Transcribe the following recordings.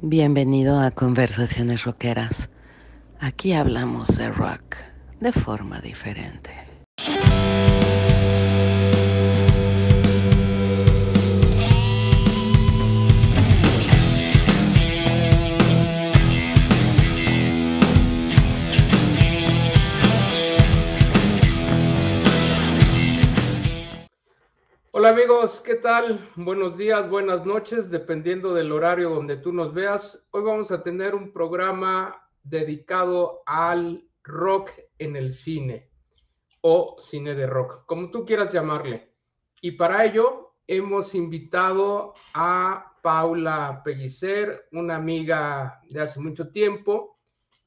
Bienvenido a Conversaciones Rockeras. Aquí hablamos de rock de forma diferente. amigos, ¿qué tal? Buenos días, buenas noches, dependiendo del horario donde tú nos veas. Hoy vamos a tener un programa dedicado al rock en el cine o cine de rock, como tú quieras llamarle. Y para ello hemos invitado a Paula Pellicer, una amiga de hace mucho tiempo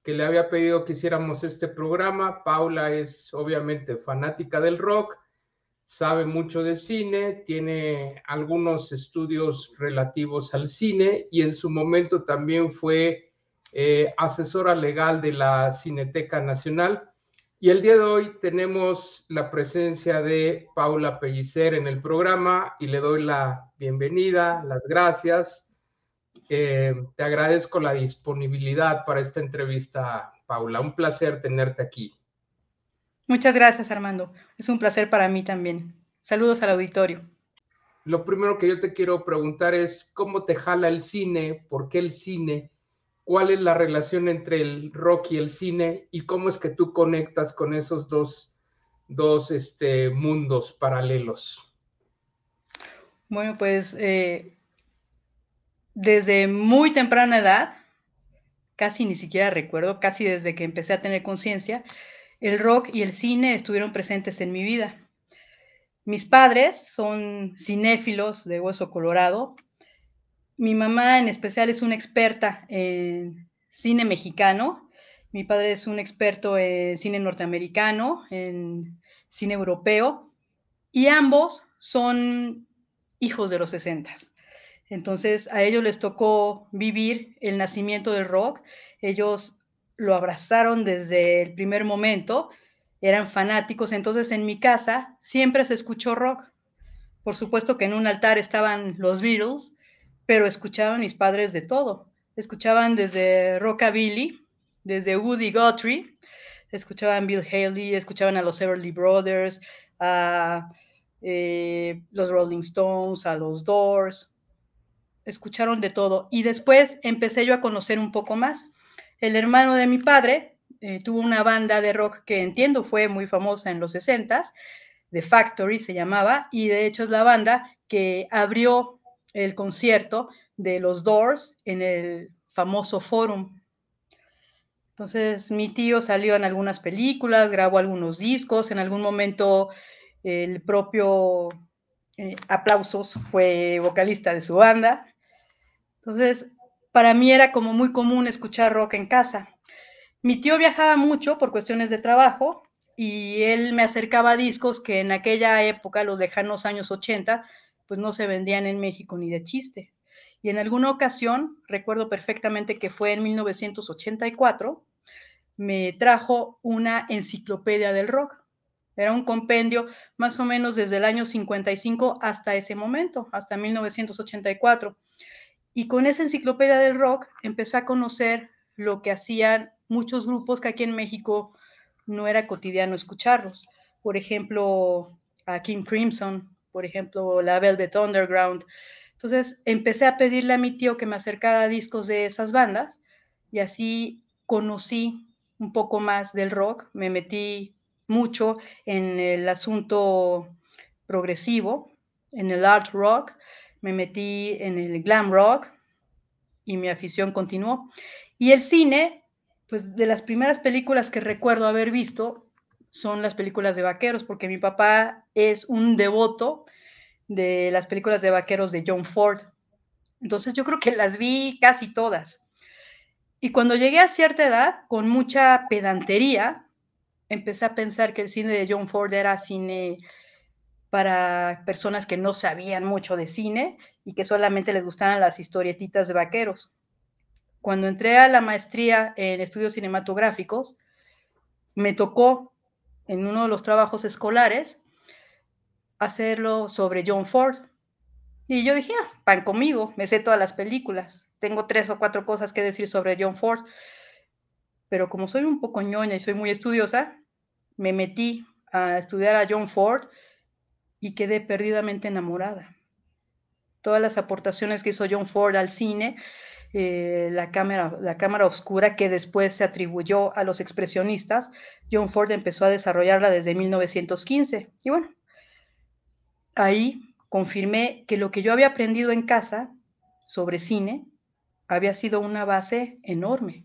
que le había pedido que hiciéramos este programa. Paula es obviamente fanática del rock sabe mucho de cine, tiene algunos estudios relativos al cine y en su momento también fue eh, asesora legal de la Cineteca Nacional. Y el día de hoy tenemos la presencia de Paula Pellicer en el programa y le doy la bienvenida, las gracias. Eh, te agradezco la disponibilidad para esta entrevista, Paula. Un placer tenerte aquí. Muchas gracias, Armando. Es un placer para mí también. Saludos al auditorio. Lo primero que yo te quiero preguntar es, ¿cómo te jala el cine? ¿Por qué el cine? ¿Cuál es la relación entre el rock y el cine? ¿Y cómo es que tú conectas con esos dos, este, mundos paralelos? Bueno, pues eh, desde muy temprana edad, casi ni siquiera recuerdo, casi desde que empecé a tener conciencia, el rock y el cine estuvieron presentes en mi vida. Mis padres son cinéfilos de Hueso Colorado. Mi mamá en especial es una experta en cine mexicano. Mi padre es un experto en cine norteamericano, en cine europeo. Y ambos son hijos de los sesentas. Entonces a ellos les tocó vivir el nacimiento del rock. Ellos lo abrazaron desde el primer momento, eran fanáticos, entonces en mi casa siempre se escuchó rock. Por supuesto que en un altar estaban los Beatles, pero escuchaban mis padres de todo. Escuchaban desde rockabilly, desde Woody Guthrie, escuchaban Bill Haley, escuchaban a los Everly Brothers, a eh, los Rolling Stones, a los Doors. Escucharon de todo. Y después empecé yo a conocer un poco más. El hermano de mi padre eh, tuvo una banda de rock que entiendo fue muy famosa en los 60s, The Factory se llamaba, y de hecho es la banda que abrió el concierto de los Doors en el famoso Forum. Entonces mi tío salió en algunas películas, grabó algunos discos, en algún momento el propio eh, Aplausos fue vocalista de su banda. Entonces, para mí era como muy común escuchar rock en casa. Mi tío viajaba mucho por cuestiones de trabajo y él me acercaba discos que en aquella época, los lejanos años 80, pues no se vendían en México ni de chiste. Y en alguna ocasión, recuerdo perfectamente que fue en 1984, me trajo una enciclopedia del rock. Era un compendio más o menos desde el año 55 hasta ese momento, hasta 1984. Y con esa enciclopedia del rock empecé a conocer lo que hacían muchos grupos que aquí en México no era cotidiano escucharlos. Por ejemplo, a King Crimson, por ejemplo, la Velvet Underground. Entonces empecé a pedirle a mi tío que me acercara a discos de esas bandas y así conocí un poco más del rock, me metí mucho en el asunto progresivo, en el art rock, me metí en el glam rock y mi afición continuó. Y el cine, pues de las primeras películas que recuerdo haber visto son las películas de vaqueros, porque mi papá es un devoto de las películas de vaqueros de John Ford. Entonces yo creo que las vi casi todas. Y cuando llegué a cierta edad, con mucha pedantería, empecé a pensar que el cine de John Ford era cine para personas que no sabían mucho de cine y que solamente les gustaban las historietitas de vaqueros. Cuando entré a la maestría en estudios cinematográficos, me tocó en uno de los trabajos escolares hacerlo sobre John Ford. Y yo dije, ah, pan conmigo, me sé todas las películas, tengo tres o cuatro cosas que decir sobre John Ford. Pero como soy un poco ñoña y soy muy estudiosa, me metí a estudiar a John Ford y quedé perdidamente enamorada. Todas las aportaciones que hizo John Ford al cine, eh, la, cámara, la cámara oscura que después se atribuyó a los expresionistas, John Ford empezó a desarrollarla desde 1915. Y bueno, ahí confirmé que lo que yo había aprendido en casa sobre cine había sido una base enorme,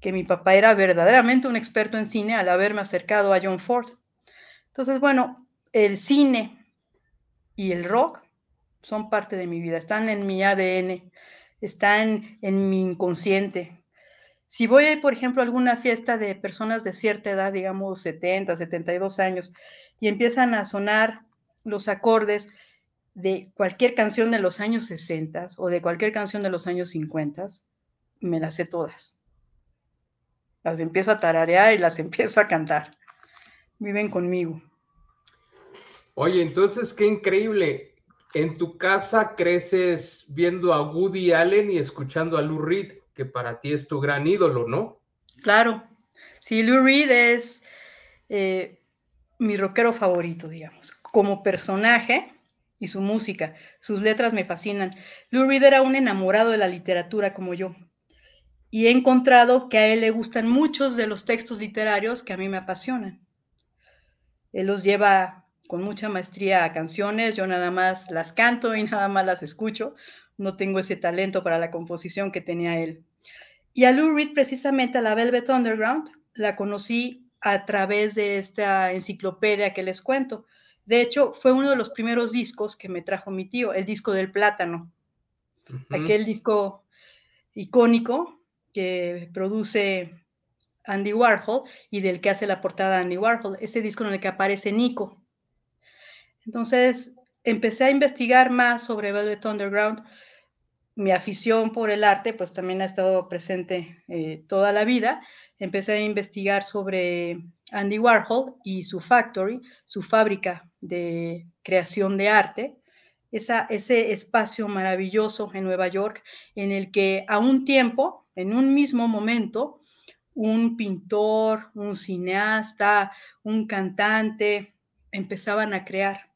que mi papá era verdaderamente un experto en cine al haberme acercado a John Ford. Entonces, bueno, el cine y el rock son parte de mi vida, están en mi ADN, están en mi inconsciente. Si voy, por ejemplo, a alguna fiesta de personas de cierta edad, digamos 70, 72 años, y empiezan a sonar los acordes de cualquier canción de los años 60 o de cualquier canción de los años 50, me las sé todas. Las empiezo a tararear y las empiezo a cantar. Viven conmigo. Oye, entonces qué increíble. En tu casa creces viendo a Woody Allen y escuchando a Lou Reed, que para ti es tu gran ídolo, ¿no? Claro. Sí, Lou Reed es eh, mi rockero favorito, digamos, como personaje y su música. Sus letras me fascinan. Lou Reed era un enamorado de la literatura como yo. Y he encontrado que a él le gustan muchos de los textos literarios que a mí me apasionan. Él los lleva con mucha maestría a canciones, yo nada más las canto y nada más las escucho, no tengo ese talento para la composición que tenía él. Y a Lou Reed, precisamente a la Velvet Underground, la conocí a través de esta enciclopedia que les cuento. De hecho, fue uno de los primeros discos que me trajo mi tío, el disco del plátano, aquel disco icónico que produce Andy Warhol y del que hace la portada Andy Warhol, ese disco en el que aparece Nico. Entonces empecé a investigar más sobre Velvet Underground. Mi afición por el arte, pues también ha estado presente eh, toda la vida. Empecé a investigar sobre Andy Warhol y su factory, su fábrica de creación de arte. ese espacio maravilloso en Nueva York en el que a un tiempo, en un mismo momento, un pintor, un cineasta, un cantante empezaban a crear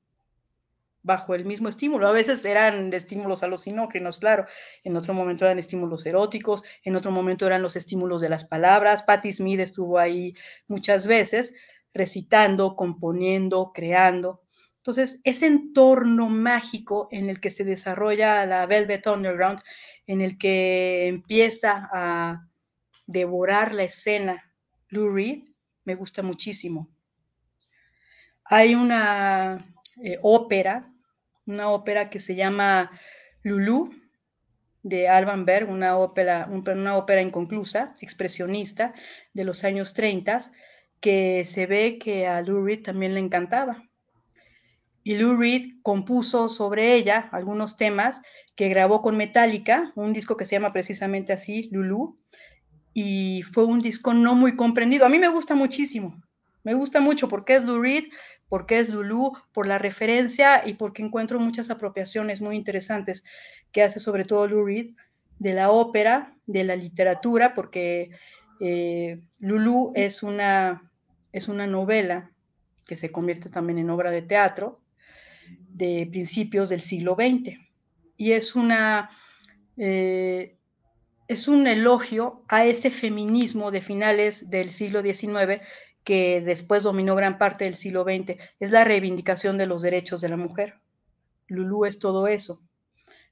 bajo el mismo estímulo. A veces eran estímulos alucinógenos, claro. En otro momento eran estímulos eróticos, en otro momento eran los estímulos de las palabras. Patti Smith estuvo ahí muchas veces recitando, componiendo, creando. Entonces, ese entorno mágico en el que se desarrolla la Velvet Underground, en el que empieza a devorar la escena Lou Reed, me gusta muchísimo. Hay una eh, ópera una ópera que se llama Lulu, de Alban Berg, una ópera, una ópera inconclusa, expresionista de los años 30, que se ve que a Lou Reed también le encantaba. Y Lou Reed compuso sobre ella algunos temas que grabó con Metallica, un disco que se llama precisamente así, Lulu, y fue un disco no muy comprendido. A mí me gusta muchísimo, me gusta mucho porque es Lou Reed, porque es Lulú, por la referencia y porque encuentro muchas apropiaciones muy interesantes que hace sobre todo Lou de la ópera, de la literatura, porque Lulu eh, Lulú es una, es una novela que se convierte también en obra de teatro de principios del siglo XX. Y es, una, eh, es un elogio a ese feminismo de finales del siglo XIX que después dominó gran parte del siglo XX, es la reivindicación de los derechos de la mujer. Lulú es todo eso.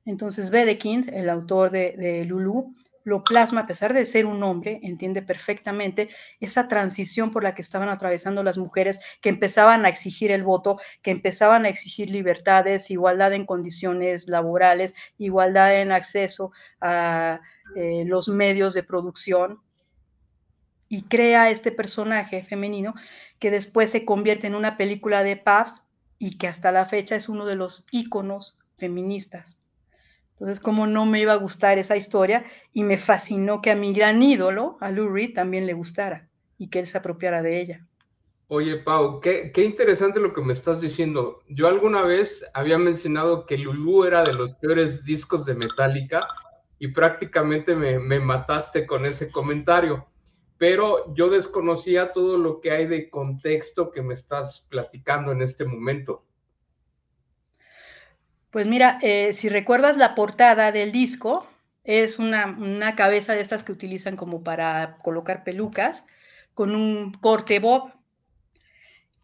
Entonces Bedekind, el autor de, de Lulú, lo plasma, a pesar de ser un hombre, entiende perfectamente esa transición por la que estaban atravesando las mujeres, que empezaban a exigir el voto, que empezaban a exigir libertades, igualdad en condiciones laborales, igualdad en acceso a eh, los medios de producción, y crea este personaje femenino que después se convierte en una película de pubs y que hasta la fecha es uno de los íconos feministas. Entonces, como no me iba a gustar esa historia y me fascinó que a mi gran ídolo, a Lou Reed, también le gustara y que él se apropiara de ella. Oye, Pau, qué, interesante lo que me estás diciendo. Yo alguna vez había mencionado que Lulu era de los peores discos de Metallica y prácticamente me, me mataste con ese comentario pero yo desconocía todo lo que hay de contexto que me estás platicando en este momento. Pues mira, eh, si recuerdas la portada del disco, es una, cabeza de estas que utilizan como para colocar pelucas, con un corte bob.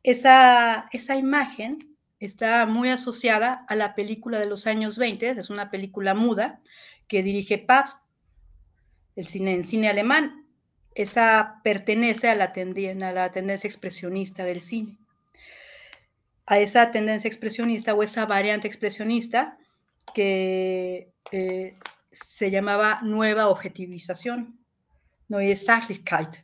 Esa, esa imagen está muy asociada a la película de los años 20, es una película muda que dirige Pabst, el cine, en cine alemán, esa pertenece a la, a la tendencia expresionista del cine. A esa tendencia expresionista o esa variante expresionista que eh, se llamaba nueva objetivización, no es Sachlichkeit.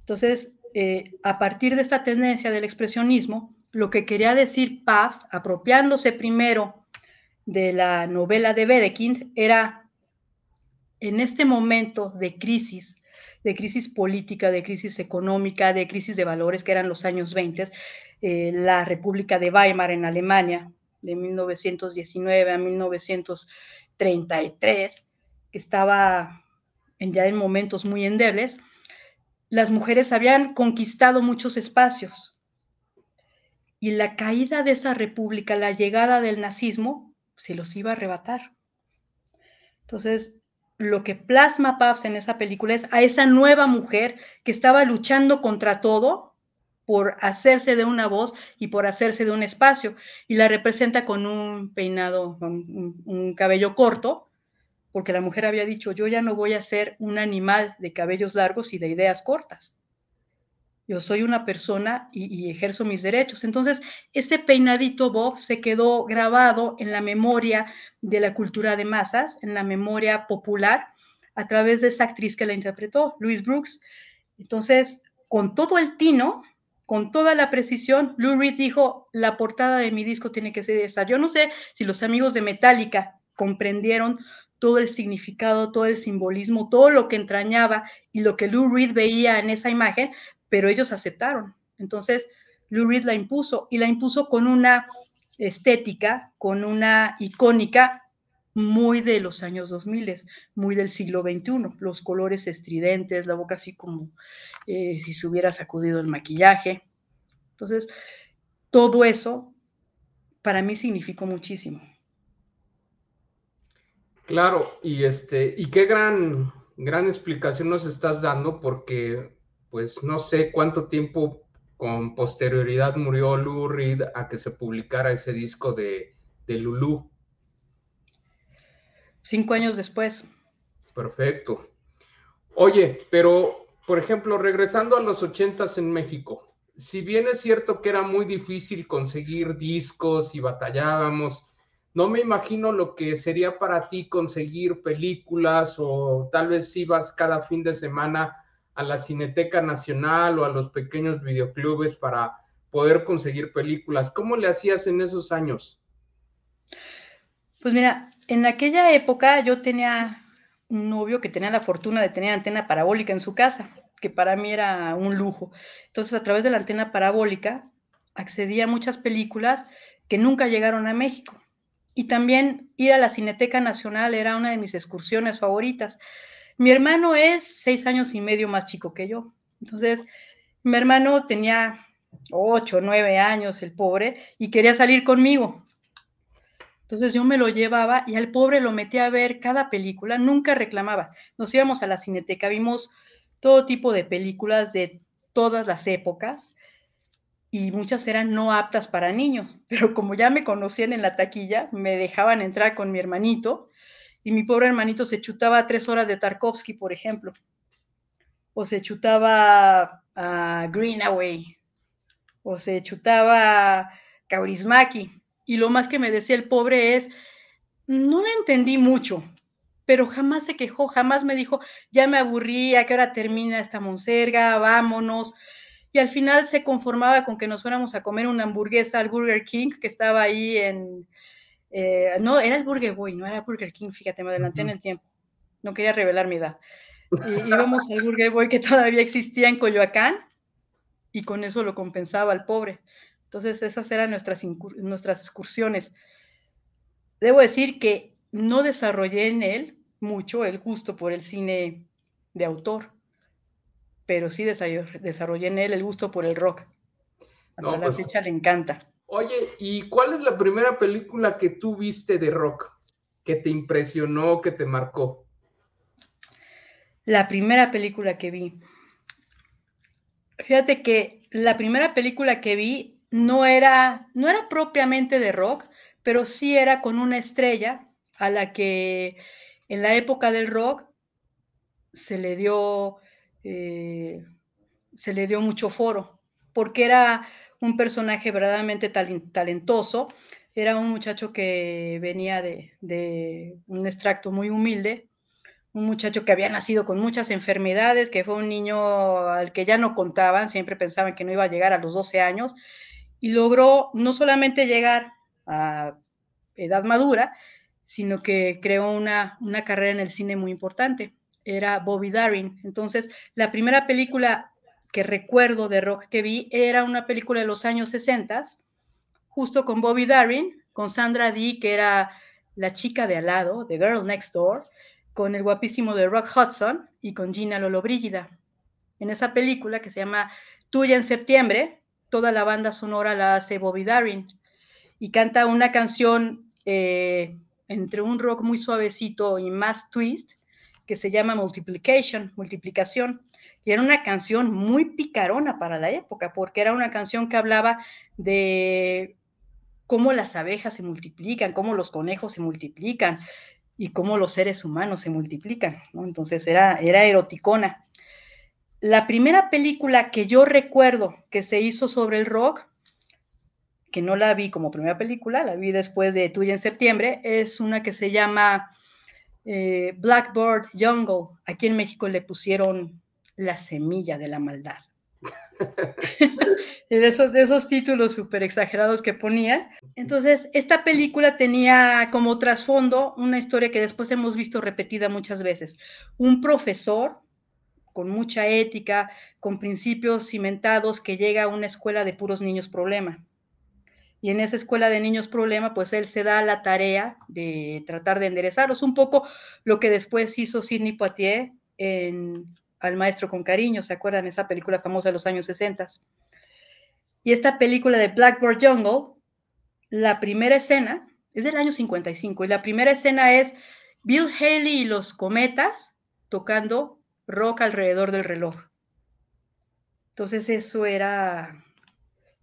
Entonces, eh, a partir de esta tendencia del expresionismo, lo que quería decir Pabst, apropiándose primero de la novela de Bedekind, era en este momento de crisis de crisis política, de crisis económica, de crisis de valores, que eran los años 20, eh, la República de Weimar en Alemania, de 1919 a 1933, que estaba ya en momentos muy endebles, las mujeres habían conquistado muchos espacios. Y la caída de esa república, la llegada del nazismo, se los iba a arrebatar. Entonces, lo que plasma Pabs en esa película es a esa nueva mujer que estaba luchando contra todo por hacerse de una voz y por hacerse de un espacio, y la representa con un peinado, un cabello corto, porque la mujer había dicho, yo ya no voy a ser un animal de cabellos largos y de ideas cortas yo soy una persona y, ejerzo mis derechos. Entonces, ese peinadito Bob se quedó grabado en la memoria de la cultura de masas, en la memoria popular, a través de esa actriz que la interpretó, Louis Brooks. Entonces, con todo el tino, con toda la precisión, Lou Reed dijo, la portada de mi disco tiene que ser esa. Yo no sé si los amigos de Metallica comprendieron todo el significado, todo el simbolismo, todo lo que entrañaba y lo que Lou Reed veía en esa imagen, pero ellos aceptaron. Entonces, Lou Reed la impuso y la impuso con una estética, con una icónica muy de los años 2000, muy del siglo XXI, los colores estridentes, la boca así como eh, si se hubiera sacudido el maquillaje. Entonces, todo eso para mí significó muchísimo. Claro, y este, y qué gran, gran explicación nos estás dando, porque pues no sé cuánto tiempo con posterioridad murió Lou Reed a que se publicara ese disco de, de Lulu. Cinco años después. Perfecto. Oye, pero por ejemplo, regresando a los ochentas en México, si bien es cierto que era muy difícil conseguir discos y batallábamos, no me imagino lo que sería para ti conseguir películas o tal vez ibas cada fin de semana a la Cineteca Nacional o a los pequeños videoclubes para poder conseguir películas. ¿Cómo le hacías en esos años? Pues mira, en aquella época yo tenía un novio que tenía la fortuna de tener antena parabólica en su casa, que para mí era un lujo. Entonces, a través de la antena parabólica accedía a muchas películas que nunca llegaron a México. Y también ir a la Cineteca Nacional era una de mis excursiones favoritas. Mi hermano es seis años y medio más chico que yo. Entonces, mi hermano tenía ocho, nueve años, el pobre, y quería salir conmigo. Entonces yo me lo llevaba y al pobre lo metía a ver cada película, nunca reclamaba. Nos íbamos a la cineteca, vimos todo tipo de películas de todas las épocas y muchas eran no aptas para niños, pero como ya me conocían en la taquilla, me dejaban entrar con mi hermanito y mi pobre hermanito se chutaba tres horas de Tarkovsky, por ejemplo, o se chutaba a Greenaway, o se chutaba Kaurismaki, y lo más que me decía el pobre es, no le entendí mucho, pero jamás se quejó, jamás me dijo, ya me aburrí, a qué hora termina esta monserga, vámonos. Y al final se conformaba con que nos fuéramos a comer una hamburguesa al Burger King que estaba ahí en, eh, no, era el Burger Boy, no era Burger King, fíjate, me adelanté en el tiempo. No quería revelar mi edad. Y, íbamos al Burger Boy que todavía existía en Coyoacán y con eso lo compensaba al pobre. Entonces esas eran nuestras, nuestras excursiones. Debo decir que no desarrollé en él mucho el gusto por el cine de autor, pero sí desarrollé en él el gusto por el rock. Hasta la pues fecha le encanta. Oye, ¿y cuál es la primera película que tú viste de rock? Que te impresionó, que te marcó. La primera película que vi. Fíjate que la primera película que vi no era, no era propiamente de rock, pero sí era con una estrella a la que en la época del rock se le dio, eh, se le dio mucho foro, porque era un personaje verdaderamente talentoso. Era un muchacho que venía de, un extracto muy humilde, un muchacho que había nacido con muchas enfermedades, que fue un niño al que ya no contaban, siempre pensaban que no iba a llegar a los 12 años, y logró no solamente llegar a edad madura, sino que creó una, una carrera en el cine muy importante. Era Bobby Darin. Entonces, la primera película que recuerdo de rock que vi era una película de los años 60, justo con Bobby Darin, con Sandra Dee, que era la chica de al lado, The Girl Next Door, con el guapísimo de Rock Hudson y con Gina Lollobrigida. En esa película que se llama Tuya en septiembre, toda la banda sonora la hace Bobby Darin y canta una canción eh, entre un rock muy suavecito y más twist que se llama Multiplication, multiplicación y era una canción muy picarona para la época, porque era una canción que hablaba de cómo las abejas se multiplican, cómo los conejos se multiplican y cómo los seres humanos se multiplican. Entonces era, era eroticona. La primera película que yo recuerdo que se hizo sobre el rock, que no la vi como primera película, la vi después de Tuya en septiembre, es una que se llama eh, Blackboard Jungle. Aquí en México le pusieron la semilla de la maldad. de, esos, esos títulos súper exagerados que ponían. Entonces, esta película tenía como trasfondo una historia que después hemos visto repetida muchas veces. Un profesor con mucha ética, con principios cimentados, que llega a una escuela de puros niños problema. Y en esa escuela de niños problema, pues él se da la tarea de tratar de enderezarlos. Un poco lo que después hizo Sidney Poitier en al maestro con cariño, ¿se acuerdan esa película famosa de los años 60? Y esta película de Blackboard Jungle, la primera escena es del año 55 y la primera escena es Bill Haley y los cometas tocando rock alrededor del reloj. Entonces eso era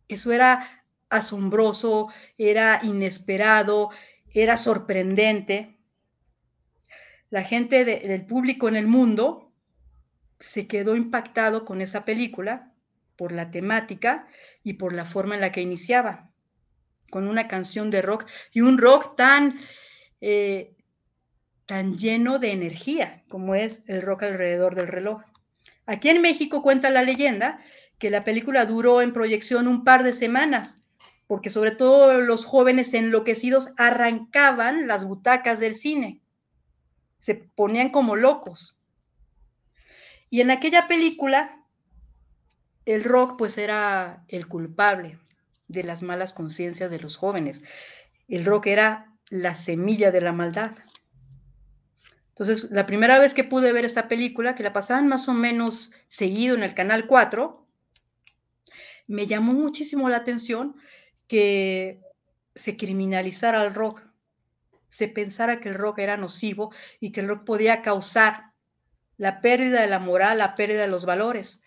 eso era asombroso, era inesperado, era sorprendente. La gente el público en el mundo se quedó impactado con esa película por la temática y por la forma en la que iniciaba, con una canción de rock y un rock tan, eh, tan lleno de energía como es el rock alrededor del reloj. Aquí en México cuenta la leyenda que la película duró en proyección un par de semanas, porque sobre todo los jóvenes enloquecidos arrancaban las butacas del cine, se ponían como locos y en aquella película, el rock pues era el culpable de las malas conciencias de los jóvenes. El rock era la semilla de la maldad. Entonces, la primera vez que pude ver esta película, que la pasaban más o menos seguido en el Canal 4, me llamó muchísimo la atención que se criminalizara al rock, se pensara que el rock era nocivo y que el rock podía causar la pérdida de la moral, la pérdida de los valores.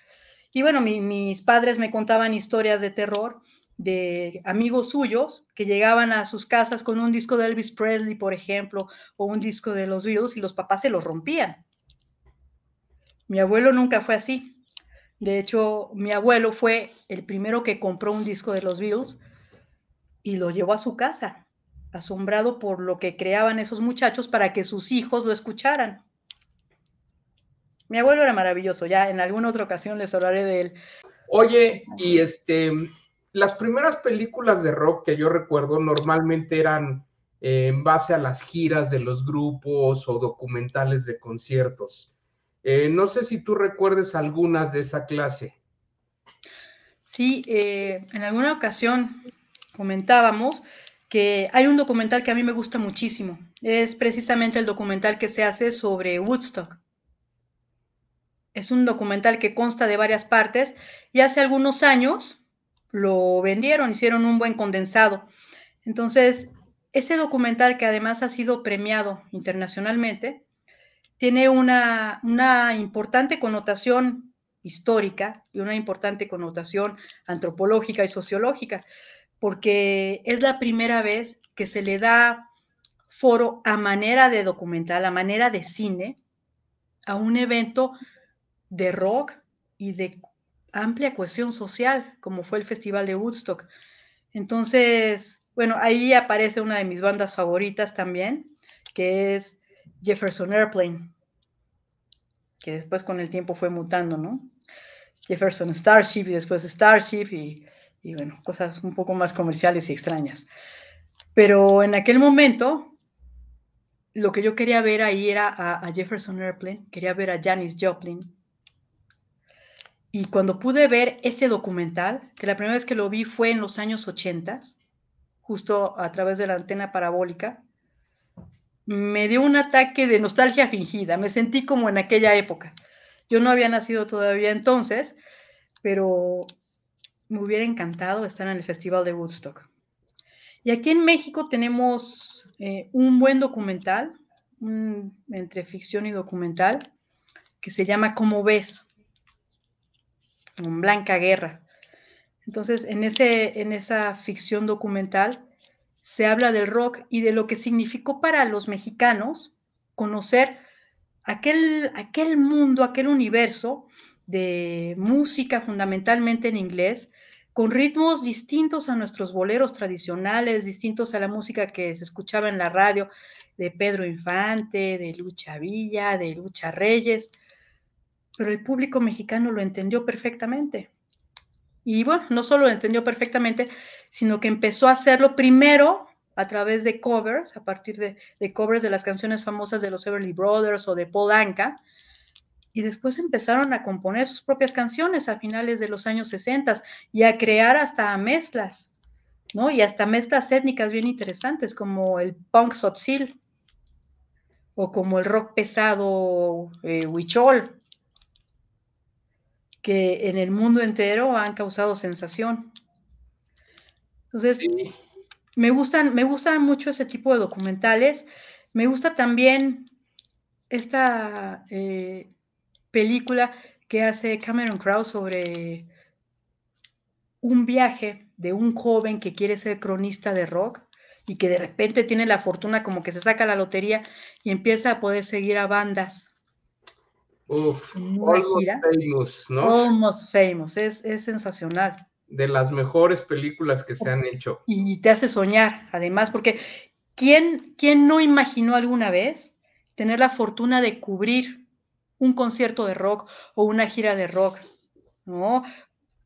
Y bueno, mis padres me contaban historias de terror de amigos suyos que llegaban a sus casas con un disco de Elvis Presley, por ejemplo, o un disco de los Beatles y los papás se los rompían. Mi abuelo nunca fue así. De hecho, mi abuelo fue el primero que compró un disco de los Beatles y lo llevó a su casa, asombrado por lo que creaban esos muchachos para que sus hijos lo escucharan. Mi abuelo era maravilloso, ya en alguna otra ocasión les hablaré de él. Oye, y este, las primeras películas de rock que yo recuerdo normalmente eran eh, en base a las giras de los grupos o documentales de conciertos. Eh, no sé si tú recuerdes algunas de esa clase. Sí, eh, en alguna ocasión comentábamos que hay un documental que a mí me gusta muchísimo. Es precisamente el documental que se hace sobre Woodstock. Es un documental que consta de varias partes y hace algunos años lo vendieron, hicieron un buen condensado. Entonces, ese documental que además ha sido premiado internacionalmente, tiene una, importante connotación histórica y una importante connotación antropológica y sociológica, porque es la primera vez que se le da foro a manera de documental, a manera de cine, a un evento de rock y de amplia cohesión social, como fue el Festival de Woodstock. Entonces, bueno, ahí aparece una de mis bandas favoritas también, que es Jefferson Airplane, que después con el tiempo fue mutando, ¿no? Jefferson Starship y después Starship y, y bueno, cosas un poco más comerciales y extrañas. Pero en aquel momento, lo que yo quería ver ahí era a, a Jefferson Airplane, quería ver a Janis Joplin, y cuando pude ver ese documental, que la primera vez que lo vi fue en los años 80, justo a través de la antena parabólica, me dio un ataque de nostalgia fingida. Me sentí como en aquella época. Yo no había nacido todavía entonces, pero me hubiera encantado estar en el Festival de Woodstock. Y aquí en México tenemos eh, un buen documental, entre ficción y documental, que se llama ¿Cómo ves? Blanca Guerra. Entonces, en, ese, en esa ficción documental se habla del rock y de lo que significó para los mexicanos conocer aquel, aquel mundo, aquel universo de música fundamentalmente en inglés, con ritmos distintos a nuestros boleros tradicionales, distintos a la música que se escuchaba en la radio de Pedro Infante, de Lucha Villa, de Lucha Reyes pero el público mexicano lo entendió perfectamente. Y bueno, no solo lo entendió perfectamente, sino que empezó a hacerlo primero a través de covers, a partir de, covers de las canciones famosas de los Everly Brothers o de Paul Anka, y después empezaron a componer sus propias canciones a finales de los años 60 y a crear hasta mezclas, ¿no? Y hasta mezclas étnicas bien interesantes, como el punk sotzil o como el rock pesado eh, huichol, que en el mundo entero han causado sensación. Entonces, me, gustan, me gustan mucho ese tipo de documentales. Me gusta también esta eh, película que hace Cameron Crowe sobre un viaje de un joven que quiere ser cronista de rock y que de repente tiene la fortuna como que se saca la lotería y empieza a poder seguir a bandas Uf, Almost Famous, ¿no? Almost Famous, es, sensacional. De las mejores películas que se han hecho. Y te hace soñar, además, porque ¿quién, quién no imaginó alguna vez tener la fortuna de cubrir un concierto de rock o una gira de rock? ¿No?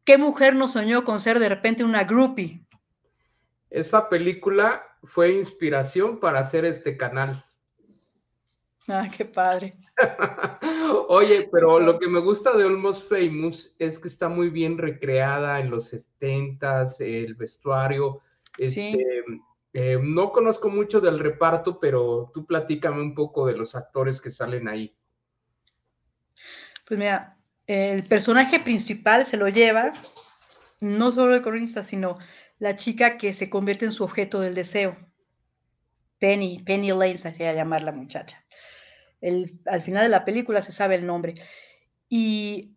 ¿Qué mujer no soñó con ser de repente una groupie? Esa película fue inspiración para hacer este canal. Ah, qué padre. Oye, pero lo que me gusta de Almost Famous es que está muy bien recreada en los 70 el vestuario. Este, eh, no conozco mucho del reparto, pero tú platícame un poco de los actores que salen ahí. Pues mira, el personaje principal se lo lleva no solo el cronista, sino la chica que se convierte en su objeto del deseo. Penny, Penny Lane, se hacía llamar la muchacha al final de la película se sabe el nombre. Y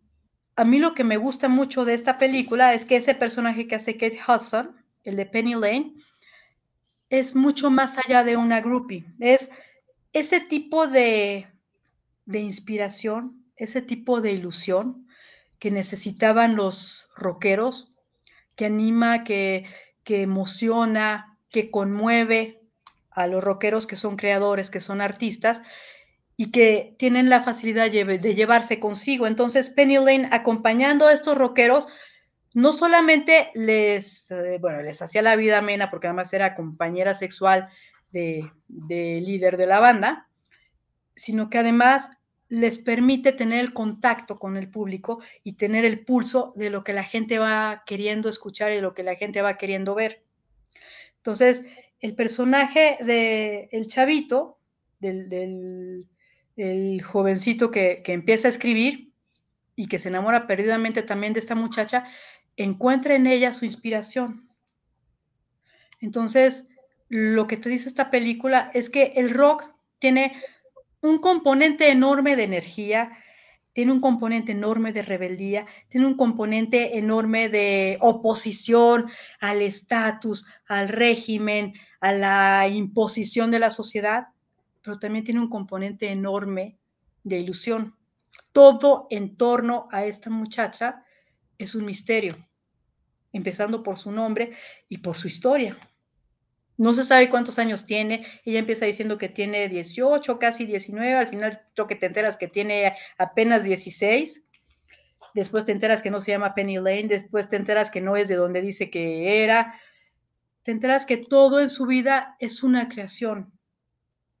a mí lo que me gusta mucho de esta película es que ese personaje que hace Kate Hudson, el de Penny Lane, es mucho más allá de una groupie. Es ese tipo de, inspiración, ese tipo de ilusión que necesitaban los rockeros, que anima, que, que emociona, que conmueve a los rockeros que son creadores, que son artistas, y que tienen la facilidad de llevarse consigo. Entonces, Penny Lane, acompañando a estos rockeros, no solamente les, eh, bueno, les hacía la vida amena, porque además era compañera sexual de, líder de la banda, sino que además les permite tener el contacto con el público y tener el pulso de lo que la gente va queriendo escuchar y lo que la gente va queriendo ver. Entonces, el personaje del chavito, del, del el jovencito que, que empieza a escribir y que se enamora perdidamente también de esta muchacha, encuentra en ella su inspiración. Entonces, lo que te dice esta película es que el rock tiene un componente enorme de energía, tiene un componente enorme de rebeldía, tiene un componente enorme de oposición al estatus, al régimen, a la imposición de la sociedad, pero también tiene un componente enorme de ilusión. Todo en torno a esta muchacha es un misterio, empezando por su nombre y por su historia. No se sabe cuántos años tiene. Ella empieza diciendo que tiene 18, casi 19. Al final, creo que te enteras que tiene apenas 16. Después te enteras que no se llama Penny Lane. Después te enteras que no es de donde dice que era. Te enteras que todo en su vida es una creación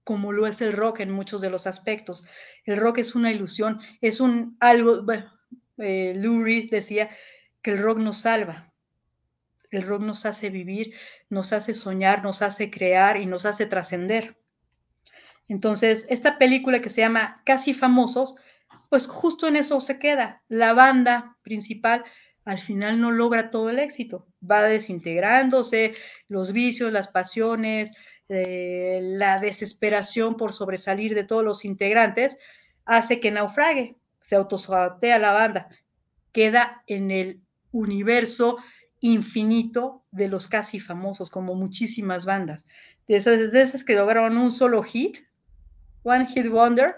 como lo es el rock en muchos de los aspectos. El rock es una ilusión, es un algo, bueno, eh, Lou Reed decía que el rock nos salva, el rock nos hace vivir, nos hace soñar, nos hace crear y nos hace trascender. Entonces, esta película que se llama Casi Famosos, pues justo en eso se queda. La banda principal al final no logra todo el éxito, va desintegrándose, los vicios, las pasiones, eh, la desesperación por sobresalir de todos los integrantes, hace que naufrague, se autosabotea la banda, queda en el universo infinito de los casi famosos, como muchísimas bandas. De esas, de esas que lograron un solo hit, One Hit Wonder,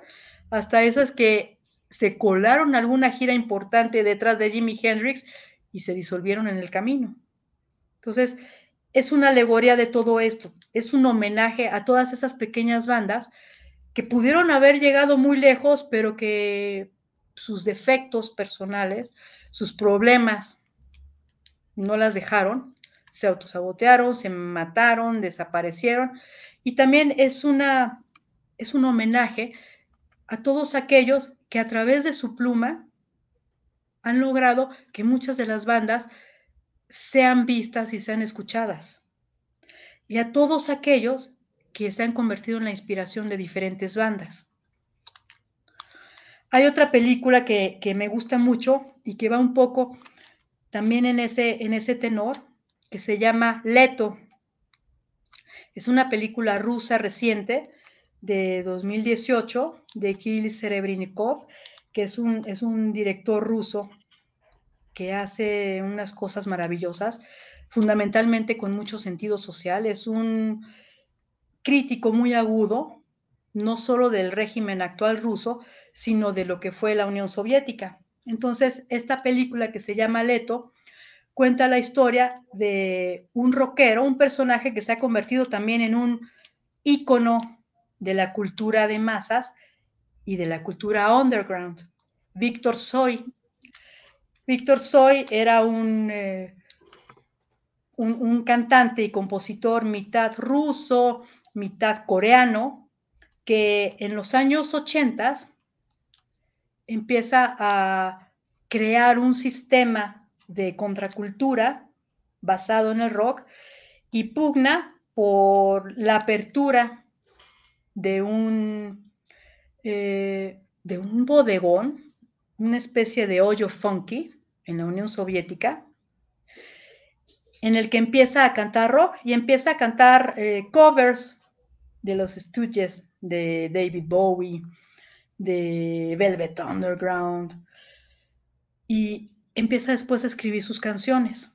hasta esas que se colaron alguna gira importante detrás de Jimi Hendrix y se disolvieron en el camino. Entonces, es una alegoría de todo esto, es un homenaje a todas esas pequeñas bandas que pudieron haber llegado muy lejos, pero que sus defectos personales, sus problemas, no las dejaron, se autosabotearon, se mataron, desaparecieron. Y también es, una, es un homenaje a todos aquellos que a través de su pluma han logrado que muchas de las bandas sean vistas y sean escuchadas. Y a todos aquellos que se han convertido en la inspiración de diferentes bandas. Hay otra película que, me gusta mucho y que va un poco también en ese, en ese tenor, que se llama Leto. Es una película rusa reciente de 2018 de Kirill Serebrinikov, que es un, es un director ruso que hace unas cosas maravillosas, fundamentalmente con mucho sentido social, es un crítico muy agudo, no solo del régimen actual ruso, sino de lo que fue la Unión Soviética. Entonces, esta película que se llama Leto cuenta la historia de un rockero, un personaje que se ha convertido también en un ícono de la cultura de masas y de la cultura underground. Víctor Soy Víctor Soy era eh, un, un, cantante y compositor mitad ruso, mitad coreano, que en los años 80 empieza a crear un sistema de contracultura basado en el rock y pugna por la apertura de un, eh, de un bodegón, una especie de hoyo funky, en la Unión Soviética, en el que empieza a cantar rock y empieza a cantar eh, covers de los Stooges, de David Bowie, de Velvet Underground, y empieza después a escribir sus canciones.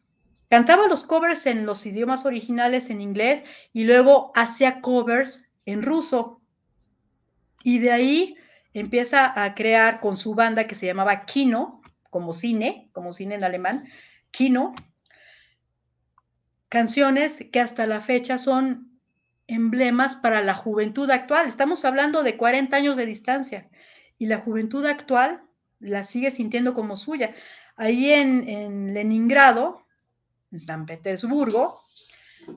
Cantaba los covers en los idiomas originales en inglés y luego hacía covers en ruso. Y de ahí empieza a crear con su banda que se llamaba Kino, como cine, como cine en alemán, Kino, canciones que hasta la fecha son emblemas para la juventud actual. Estamos hablando de 40 años de distancia y la juventud actual la sigue sintiendo como suya. Ahí en, Leningrado, en San Petersburgo,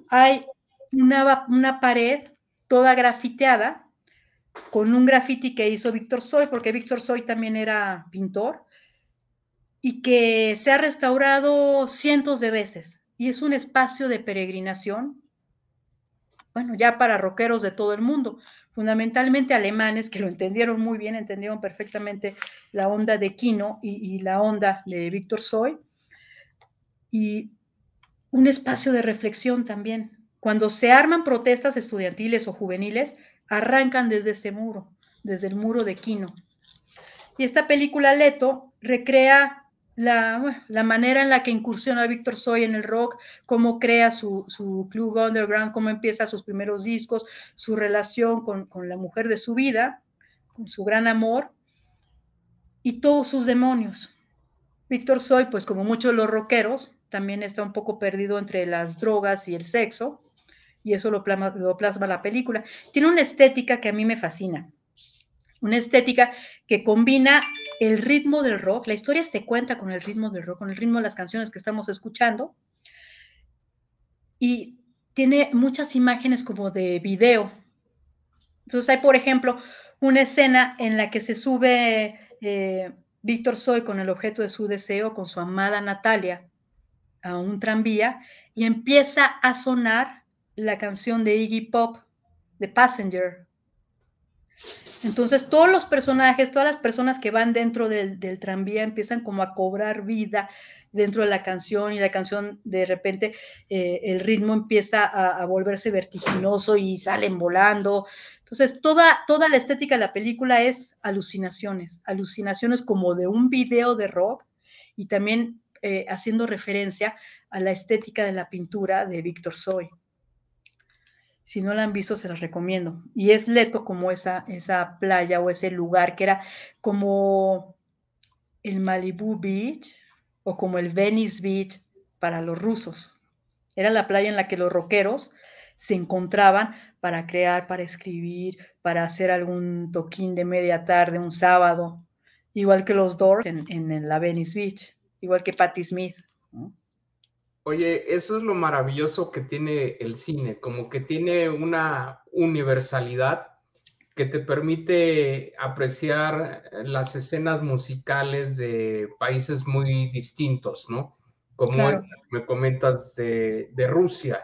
hay una, pared toda grafiteada con un graffiti que hizo Víctor Soy, porque Víctor Soy también era pintor, y que se ha restaurado cientos de veces y es un espacio de peregrinación, bueno, ya para rockeros de todo el mundo, fundamentalmente alemanes que lo entendieron muy bien, entendieron perfectamente la onda de Kino y, y la onda de Víctor Soy, y un espacio de reflexión también. Cuando se arman protestas estudiantiles o juveniles, arrancan desde ese muro, desde el muro de Kino. Y esta película Leto recrea la, manera en la que incursiona Víctor Soy en el rock, cómo crea su, club underground, cómo empieza sus primeros discos, su relación con, la mujer de su vida, con su gran amor y todos sus demonios. Víctor Soy, pues como muchos de los rockeros, también está un poco perdido entre las drogas y el sexo, y eso lo plasma la película. Tiene una estética que a mí me fascina una estética que combina el ritmo del rock, la historia se cuenta con el ritmo del rock, con el ritmo de las canciones que estamos escuchando, y tiene muchas imágenes como de video. Entonces hay, por ejemplo, una escena en la que se sube eh, Víctor Soy con el objeto de su deseo, con su amada Natalia, a un tranvía y empieza a sonar la canción de Iggy Pop, The Passenger, entonces todos los personajes, todas las personas que van dentro del, tranvía empiezan como a cobrar vida dentro de la canción y la canción de repente eh, el ritmo empieza a, volverse vertiginoso y salen volando. Entonces toda, toda la estética de la película es alucinaciones, alucinaciones como de un video de rock y también eh, haciendo referencia a la estética de la pintura de Víctor Soy. Si no la han visto, se las recomiendo. Y es Leto como esa, esa playa o ese lugar que era como el Malibu Beach o como el Venice Beach para los rusos. Era la playa en la que los rockeros se encontraban para crear, para escribir, para hacer algún toquín de media tarde, un sábado, igual que los Doors en, la Venice Beach, igual que Patti Smith. Oye, eso es lo maravilloso que tiene el cine, como que tiene una universalidad que te permite apreciar las escenas musicales de países muy distintos, ¿no? Como me comentas de, de, Rusia.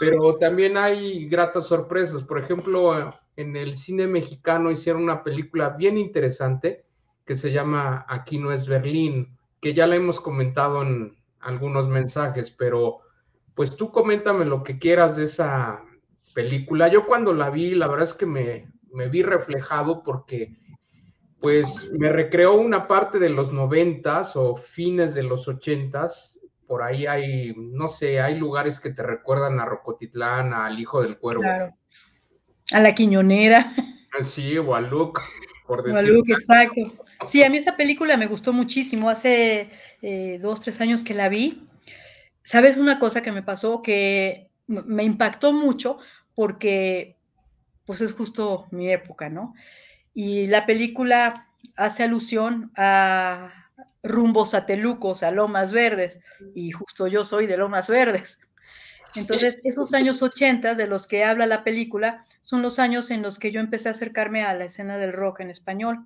Pero también hay gratas sorpresas. Por ejemplo, en el cine mexicano hicieron una película bien interesante que se llama Aquí no es Berlín, que ya la hemos comentado en, algunos mensajes, pero pues tú coméntame lo que quieras de esa película. Yo cuando la vi, la verdad es que me, vi reflejado porque pues me recreó una parte de los noventas o fines de los ochentas. Por ahí hay, no sé, hay lugares que te recuerdan a Rocotitlán, al Hijo del Cuervo. A la Quiñonera. Ah, sí, o a Luke exacto. Sí, a mí esa película me gustó muchísimo. Hace eh, dos, tres años que la vi. ¿Sabes una cosa que me pasó que me impactó mucho? Porque pues es justo mi época, ¿no? Y la película hace alusión a rumbos a a Lomas Verdes, y justo yo soy de Lomas Verdes. Entonces, esos años 80 de los que habla la película son los años en los que yo empecé a acercarme a la escena del rock en español.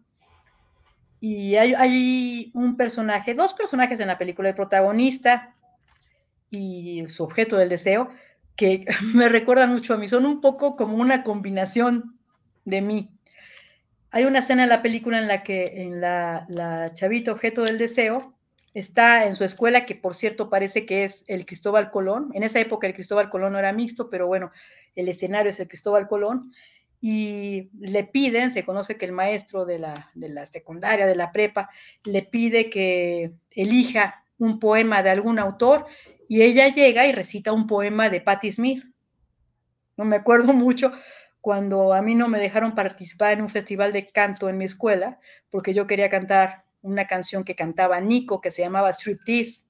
Y hay, un personaje, dos personajes en la película, el protagonista y su objeto del deseo, que me recuerdan mucho a mí, son un poco como una combinación de mí. Hay una escena en la película en la que en la, la chavita objeto del deseo está en su escuela, que por cierto parece que es el Cristóbal Colón. En esa época el Cristóbal Colón no era mixto, pero bueno, el escenario es el Cristóbal Colón. Y le piden, se conoce que el maestro de la, de la secundaria, de la prepa, le pide que elija un poema de algún autor y ella llega y recita un poema de Patti Smith. No me acuerdo mucho cuando a mí no me dejaron participar en un festival de canto en mi escuela porque yo quería cantar una canción que cantaba Nico que se llamaba Striptease.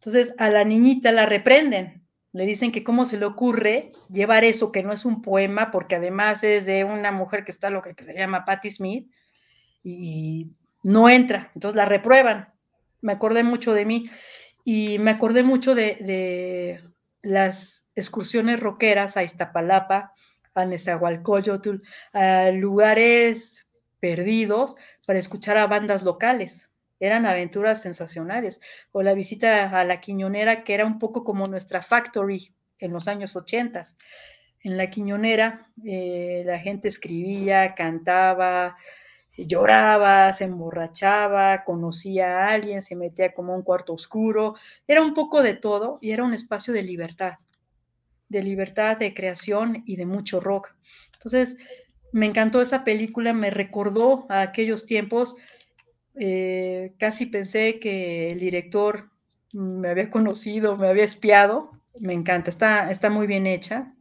Entonces a la niñita la reprenden, le dicen que cómo se le ocurre llevar eso que no es un poema, porque además es de una mujer que está lo que se llama Patti Smith, y no entra, entonces la reprueban. Me acordé mucho de mí y me acordé mucho de, las excursiones roqueras a Iztapalapa, a Nezahualcóyotl, a lugares perdidos, para escuchar a bandas locales. Eran aventuras sensacionales. O la visita a la Quiñonera, que era un poco como nuestra factory en los años 80. En la Quiñonera eh, la gente escribía, cantaba, lloraba, se emborrachaba, conocía a alguien, se metía como a un cuarto oscuro. Era un poco de todo y era un espacio de libertad, de libertad, de creación y de mucho rock. Entonces, me encantó esa película, me recordó a aquellos tiempos. Eh, casi pensé que el director me había conocido, me había espiado. Me encanta, está, está muy bien hecha.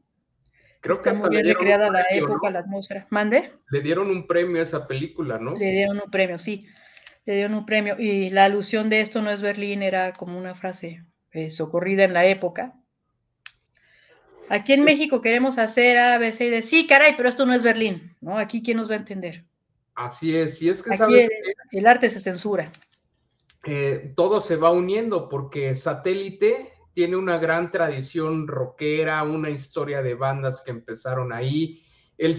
Creo que muy bien recreada la época, la atmósfera. ¿Mande? Le dieron un premio a esa película, ¿no? Le dieron un premio, sí. Le dieron un premio. Y la alusión de esto no es Berlín, era como una frase eh, socorrida en la época. Aquí en México queremos hacer ABC y Sí, caray, pero esto no es Berlín, ¿no? Aquí, ¿quién nos va a entender? Así es, y es que el, arte se censura. Eh, todo se va uniendo porque Satélite tiene una gran tradición rockera, una historia de bandas que empezaron ahí. El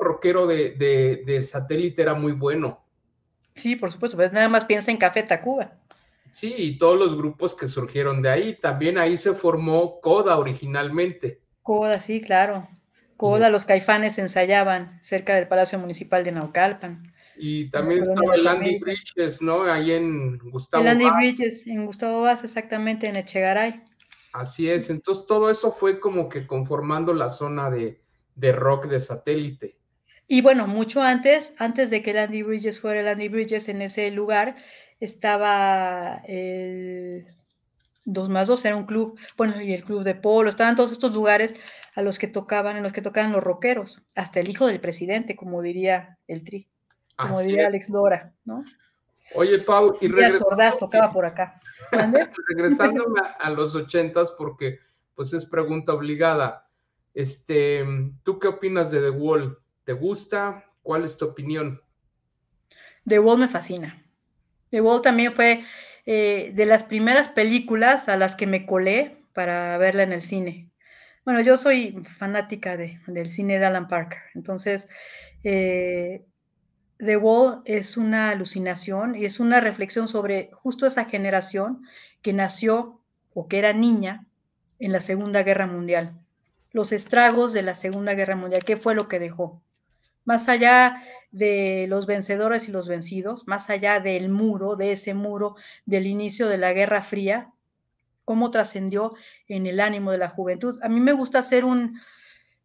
rockero de, de, de, Satélite era muy bueno. Sí, por supuesto, pues nada más piensa en Café Tacuba. Sí, y todos los grupos que surgieron de ahí. También ahí se formó Coda originalmente. Coda, sí, claro. Coda, los caifanes ensayaban cerca del Palacio Municipal de Naucalpan. Y también estaba el Andy Bridges, ¿no? Ahí en Gustavo El Andy Bridges, en Gustavo Vaz, exactamente, en Echegaray. Así es, entonces todo eso fue como que conformando la zona de, de rock de satélite. Y bueno, mucho antes, antes de que el Andy Bridges fuera el Andy Bridges, en ese lugar estaba el 2 más 2 era un club, bueno, y el club de polo, estaban todos estos lugares a los que tocaban, en los que tocaban los rockeros, hasta el hijo del presidente, como diría el tri, como diría Alex Dora, ¿no? Oye, Pau, y regresando, Sordaz tocaba por acá. regresando a, a, los ochentas, porque pues es pregunta obligada. Este, ¿tú qué opinas de The Wall? ¿Te gusta? ¿Cuál es tu opinión? The Wall me fascina. The Wall también fue eh, de las primeras películas a las que me colé para verla en el cine. Bueno, yo soy fanática de, del cine de Alan Parker, entonces eh, The Wall es una alucinación y es una reflexión sobre justo esa generación que nació o que era niña en la Segunda Guerra Mundial, los estragos de la Segunda Guerra Mundial, qué fue lo que dejó más allá de los vencedores y los vencidos, más allá del muro, de ese muro del inicio de la Guerra Fría, cómo trascendió en el ánimo de la juventud. A mí me gusta hacer un,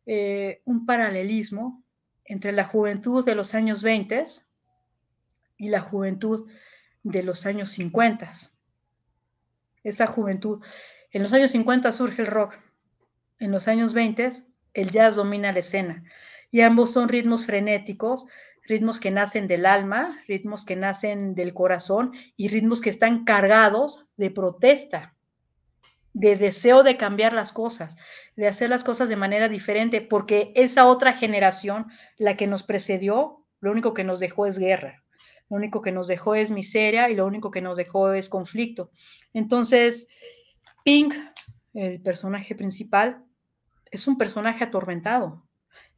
eh, un paralelismo entre la juventud de los años 20 y la juventud de los años 50. Esa juventud, en los años 50 surge el rock, en los años 20 el jazz domina la escena y ambos son ritmos frenéticos, ritmos que nacen del alma, ritmos que nacen del corazón y ritmos que están cargados de protesta, de deseo de cambiar las cosas, de hacer las cosas de manera diferente, porque esa otra generación, la que nos precedió, lo único que nos dejó es guerra, lo único que nos dejó es miseria y lo único que nos dejó es conflicto. Entonces, Pink, el personaje principal, es un personaje atormentado,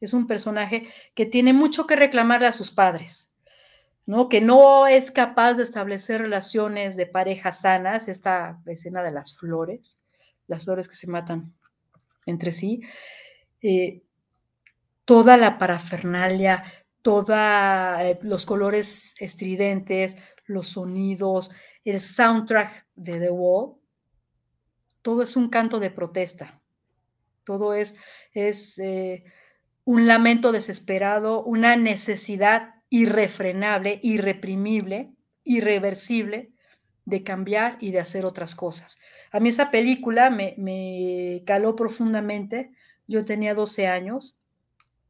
es un personaje que tiene mucho que reclamarle a sus padres, ¿no? Que no es capaz de establecer relaciones de parejas sanas, esta escena de las flores, las flores que se matan entre sí, eh, toda la parafernalia, todos eh, los colores estridentes, los sonidos, el soundtrack de The Wall, todo es un canto de protesta, todo es, es eh, un lamento desesperado, una necesidad irrefrenable, irreprimible, irreversible de cambiar y de hacer otras cosas. A mí esa película me, me caló profundamente. Yo tenía 12 años,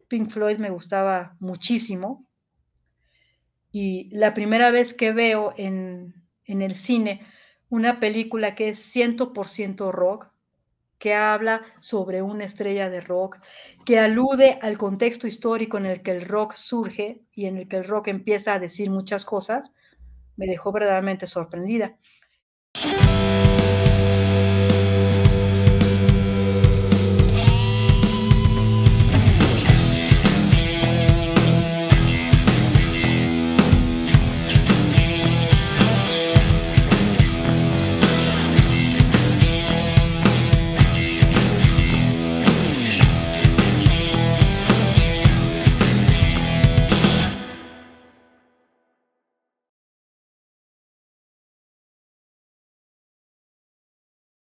Pink Floyd me gustaba muchísimo y la primera vez que veo en, en el cine una película que es 100% rock, que habla sobre una estrella de rock, que alude al contexto histórico en el que el rock surge y en el que el rock empieza a decir muchas cosas, me dejó verdaderamente sorprendida.